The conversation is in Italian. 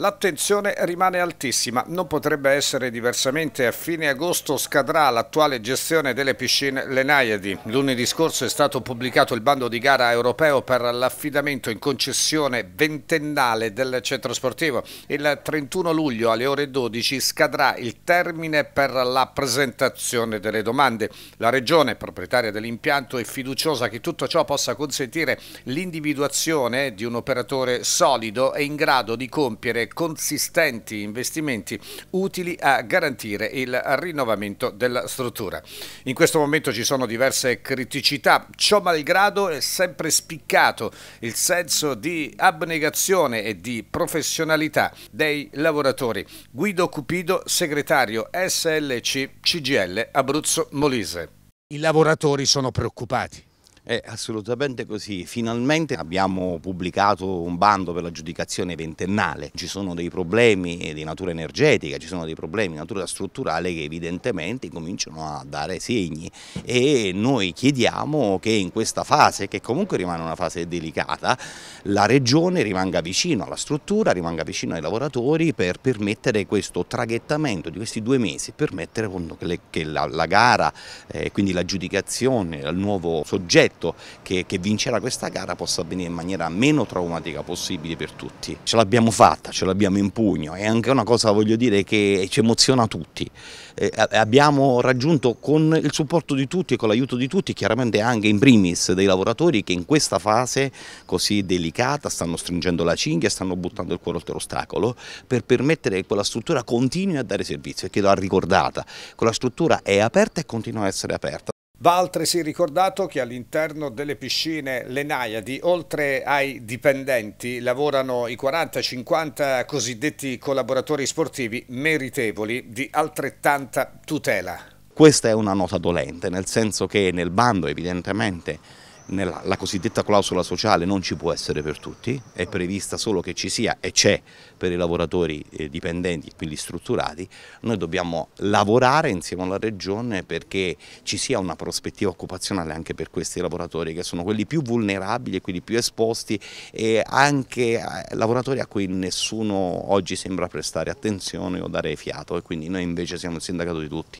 L'attenzione rimane altissima, non potrebbe essere diversamente. A fine agosto scadrà l'attuale gestione delle piscine Lenaiadi. Lunedì scorso è stato pubblicato il bando di gara europeo per l'affidamento in concessione ventennale del centro sportivo. Il 31 luglio alle ore 12 scadrà il termine per la presentazione delle domande. La regione, proprietaria dell'impianto, è fiduciosa che tutto ciò possa consentire l'individuazione di un operatore solido e in grado di compiere consistenti investimenti utili a garantire il rinnovamento della struttura. In questo momento ci sono diverse criticità, ciò malgrado è sempre spiccato il senso di abnegazione e di professionalità dei lavoratori. Guido Cupido, segretario SLC CGL Abruzzo Molise. I lavoratori sono preoccupati è assolutamente così, finalmente abbiamo pubblicato un bando per l'aggiudicazione ventennale, ci sono dei problemi di natura energetica, ci sono dei problemi di natura strutturale che evidentemente cominciano a dare segni e noi chiediamo che in questa fase, che comunque rimane una fase delicata, la Regione rimanga vicino alla struttura, rimanga vicino ai lavoratori per permettere questo traghettamento di questi due mesi, permettere che la, gara, eh, quindi l'aggiudicazione al nuovo soggetto soprattutto che, che vincerà questa gara possa avvenire in maniera meno traumatica possibile per tutti. Ce l'abbiamo fatta, ce l'abbiamo in pugno, è anche una cosa voglio dire che ci emoziona tutti. Eh, abbiamo raggiunto con il supporto di tutti e con l'aiuto di tutti, chiaramente anche in primis dei lavoratori che in questa fase così delicata stanno stringendo la cinghia, stanno buttando il cuore oltre l'ostacolo per permettere che quella struttura continui a dare servizio e che l'ha ricordata. Quella struttura è aperta e continua ad essere aperta. Va altresì ricordato che all'interno delle piscine Lenaiadi, oltre ai dipendenti, lavorano i 40-50 cosiddetti collaboratori sportivi meritevoli di altrettanta tutela. Questa è una nota dolente, nel senso che nel bando evidentemente nella, la cosiddetta clausola sociale non ci può essere per tutti, è prevista solo che ci sia e c'è per i lavoratori eh, dipendenti, quindi strutturati, noi dobbiamo lavorare insieme alla Regione perché ci sia una prospettiva occupazionale anche per questi lavoratori che sono quelli più vulnerabili, quelli più esposti e anche eh, lavoratori a cui nessuno oggi sembra prestare attenzione o dare fiato e quindi noi invece siamo il sindacato di tutti.